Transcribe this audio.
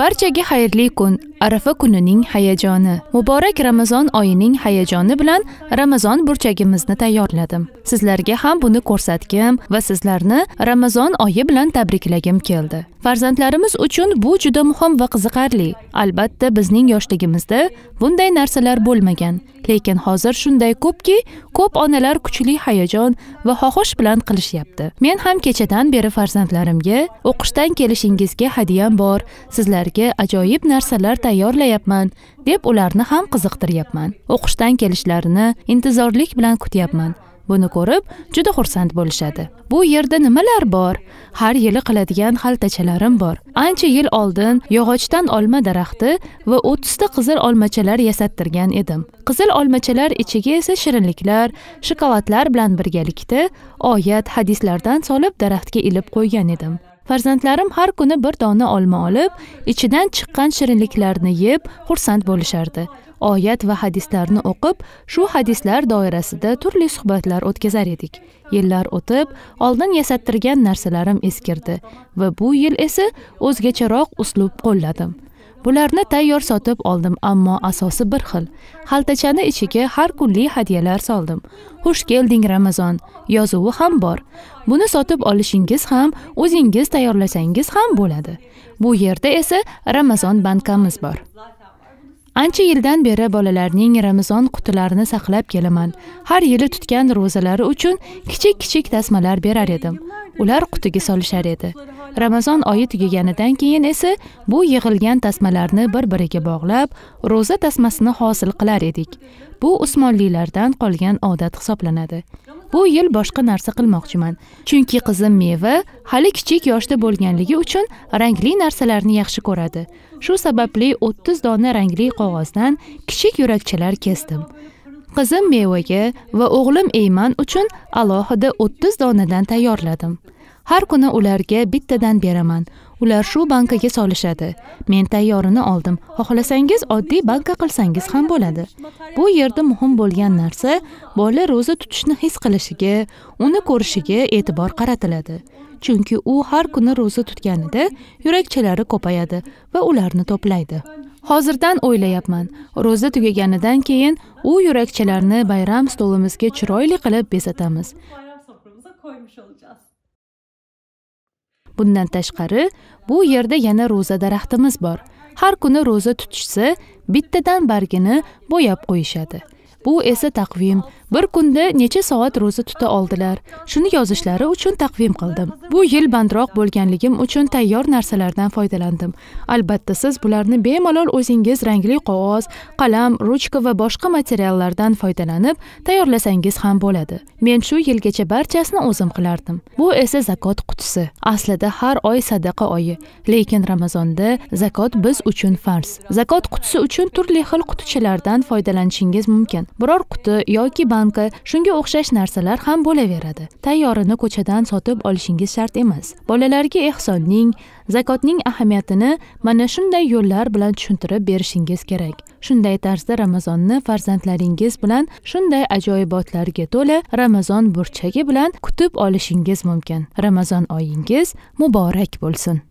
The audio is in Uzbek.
barchaga xayrli kun arafa kunining hayajoni muborak ramazon oyining hayajoni bilan ramazon burchagimizni tayyorladim sizlarga ham buni ko'rsatgim va sizlarni ramazon oyi bilan tabriklagim keldi farzandlarimiz uchun bu juda muhim va qiziqarli albatta bizning yoshligimizda bunday narsalar bo'lmagan lekin hozir shunday ko'pki ko'p onalar kuchli hayajon va xohish bilan qilishyapti men ham kechadan beri farzandlarimga o'qishdan kelishingizga hadyam bor sizlarga ajoyib narsalar tayyorlayapman deb ularni ham qiziqtiryapman o'qishdan kelishlarini intizorlik bilan kutyapman buni ko'rib juda xursand bo'lishadi bu yerda nimalar bor har yili qiladigan xaltachalarim bor ancha yil oldin yog'ochdan olma daraxti va o'ttizta qizil olmachalar yasattirgan edim qizil olmachalar ichiga esa shirinliklar shokoladlar bilan birgalikda oyat hadislardan solib daraxtga ilib qo'ygan edim farzandlarim har kuni bir dona olma olib ichidan chiqqan shirinliklarni yeb xursand bo'lishardi oyat va hadislarni o'qib shu hadislar doirasida turli suhbatlar o'tkazar edik yillar o'tib oldin yasattirgan narsalarim eskirdi va bu yil esa o'zgacharoq uslub qo'lladim bularni tayyor sotib oldim ammo asosi bir xil xaltachani ichiga har kunlik hadyalar soldim xush kelding ramazon yozuvi ham bor buni sotib olishingiz ham o'zingiz tayyorlasangiz ham bo'ladi bu yerda esa ramazon bankamiz bor ancha yildan beri bolalarning ramazon qutilarini saqlab kelaman har yili tutgan ro'zalari uchun kichik kichik tasmalar berar edim ular qutiga solishar edi ramazon oyi tugaganidan keyin esa bu yig'ilgan tasmalarni bir biriga bog'lab ro'za tasmasini hosil qilar edik bu usmonlilardan qolgan odat hisoblanadi bu yil boshqa narsa qilmoqchiman chunki qizim meva hali kichik yoshda bo'lganligi uchun rangli narsalarni yaxshi ko'radi shu sababli o'ttiz dona rangli qog'ozdan kichik yurakchalar kesdim qizim mevaga va o'g'lim Eyman uchun alohida 30 donadan tayyorladim. har kuni ularga bittadan beraman ular shu bankaga solishadi men tayyorini oldim xohlasangiz oddiy banka qilsangiz ham bo'ladi bu yerda muhim bo'lgan narsa bola ro'za tutishni his qilishiga uni ko'rishiga e'tibor qaratiladi chunki u har kuni ro'za tutganida yurakchalari ko'payadi va ularni to'playdi hozirdan o'ylayapman ro'za tugaganidan keyin u yurakchalarni bayram stolimizga chiroyli qilib bezatamiz bundan tashqari bu yerda yana ro'za daraxtimiz bor har kuni ro'za tutishsa bittadan bargini bo'yab qo'yishadi bu esa taqvim bir kunda necha soat ro'za tuta oldilar shuni yozishlari uchun taqvim qildim bu yil bandroq bo'lganligim uchun tayyor narsalardan foydalandim albatta siz bularni bemalol o'zingiz rangli qog'oz qalam ruchka va boshqa materiallardan foydalanib tayyorlasangiz ham bo'ladi men shu yilgacha barchasini o'zim qilardim bu esa zakot qutisi aslida har oy sadaqa oyi lekin ramazonda zakot biz uchun farz zakot qutisi uchun turli xil qutichalardan foydalanishingiz mumkin biror quti yoki banka shunga o'xshash narsalar ham bo'laveradi tayyorini ko'chadan sotib olishingiz shart emas bolalarga ehsonning zakotning ahamiyatini mana shunday yo'llar bilan tushuntirib berishingiz kerak shunday tarzda ramazonni farzandlaringiz bilan shunday ajoyibotlarga to'la ramazon burchagi bilan kutib olishingiz mumkin ramazon oyingiz muborak bo'lsin